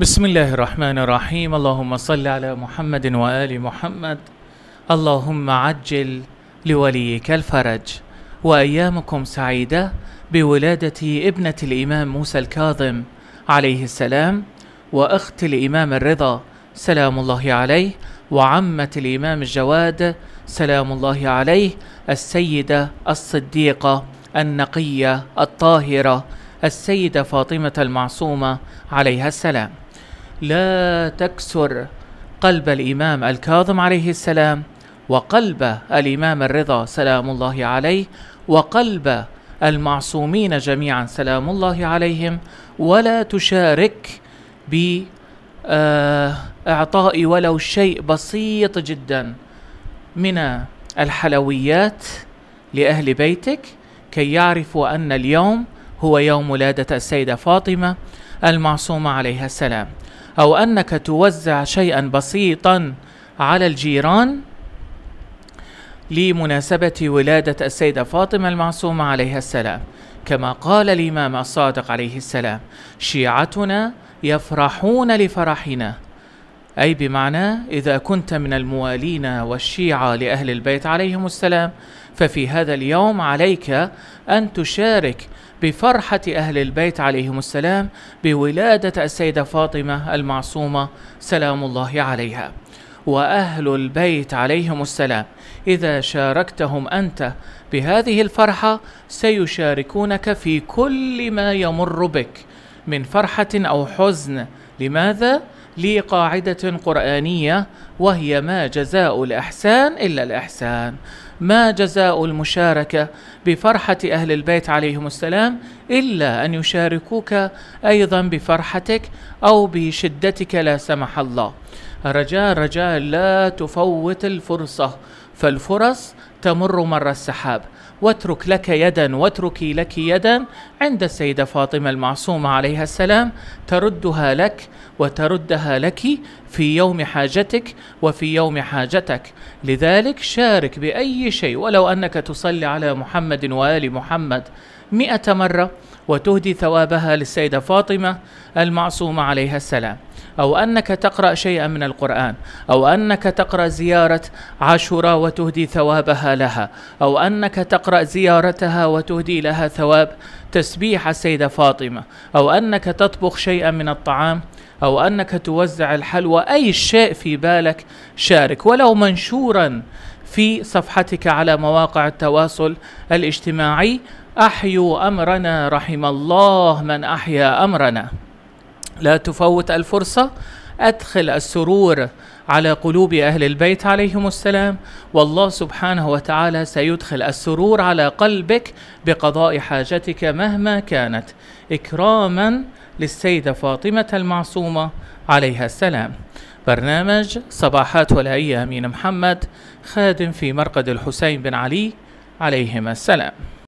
بسم الله الرحمن الرحيم اللهم صل على محمد وآل محمد اللهم عجل لوليك الفرج وأيامكم سعيدة بولادة ابنة الإمام موسى الكاظم عليه السلام وأخت الإمام الرضا سلام الله عليه وعمة الإمام الجواد سلام الله عليه السيدة الصديقة النقية الطاهرة السيدة فاطمة المعصومة عليها السلام لا تكسر قلب الإمام الكاظم عليه السلام وقلب الإمام الرضا سلام الله عليه وقلب المعصومين جميعا سلام الله عليهم ولا تشارك بإعطاء آه، ولو شيء بسيط جدا من الحلويات لأهل بيتك كي يعرفوا أن اليوم هو يوم ولادة السيدة فاطمة المعصومة عليها السلام أو أنك توزع شيئا بسيطا على الجيران لمناسبة ولادة السيدة فاطمة المعصومة عليها السلام كما قال الإمام الصادق عليه السلام شيعتنا يفرحون لفرحنا أي بمعنى إذا كنت من الموالين والشيعة لأهل البيت عليهم السلام ففي هذا اليوم عليك أن تشارك بفرحة أهل البيت عليهم السلام بولادة السيدة فاطمة المعصومة سلام الله عليها وأهل البيت عليهم السلام إذا شاركتهم أنت بهذه الفرحة سيشاركونك في كل ما يمر بك من فرحة أو حزن لماذا؟ لقاعدة قرآنية وهي ما جزاء الإحسان إلا الإحسان ما جزاء المشاركة بفرحة أهل البيت عليهم السلام إلا أن يشاركوك أيضا بفرحتك أو بشدتك لا سمح الله رجاء رجاء لا تفوت الفرصة فالفرص تمر مر السحاب واترك لك يدا واتركي لك يدا عند السيدة فاطمة المعصومة عليها السلام تردها لك وتردها لك في يوم حاجتك وفي يوم حاجتك لذلك شارك بأي شيء ولو أنك تصلي على محمد وآل محمد مئة مرة وتهدي ثوابها للسيدة فاطمة المعصومة عليها السلام أو أنك تقرأ شيئا من القرآن أو أنك تقرأ زيارة عاشوراء وتهدي ثوابها لها أو أنك تقرأ زيارتها وتهدي لها ثواب تسبيح السيدة فاطمة أو أنك تطبخ شيئا من الطعام أو أنك توزع الحلوى أي شيء في بالك شارك ولو منشورا في صفحتك على مواقع التواصل الاجتماعي أحيوا أمرنا رحم الله من أحيا أمرنا لا تفوت الفرصة أدخل السرور على قلوب أهل البيت عليهم السلام والله سبحانه وتعالى سيدخل السرور على قلبك بقضاء حاجتك مهما كانت إكراما للسيدة فاطمة المعصومة عليها السلام برنامج صباحات ولائية أمين نعم، محمد خادم في مرقد الحسين بن علي عليهما السلام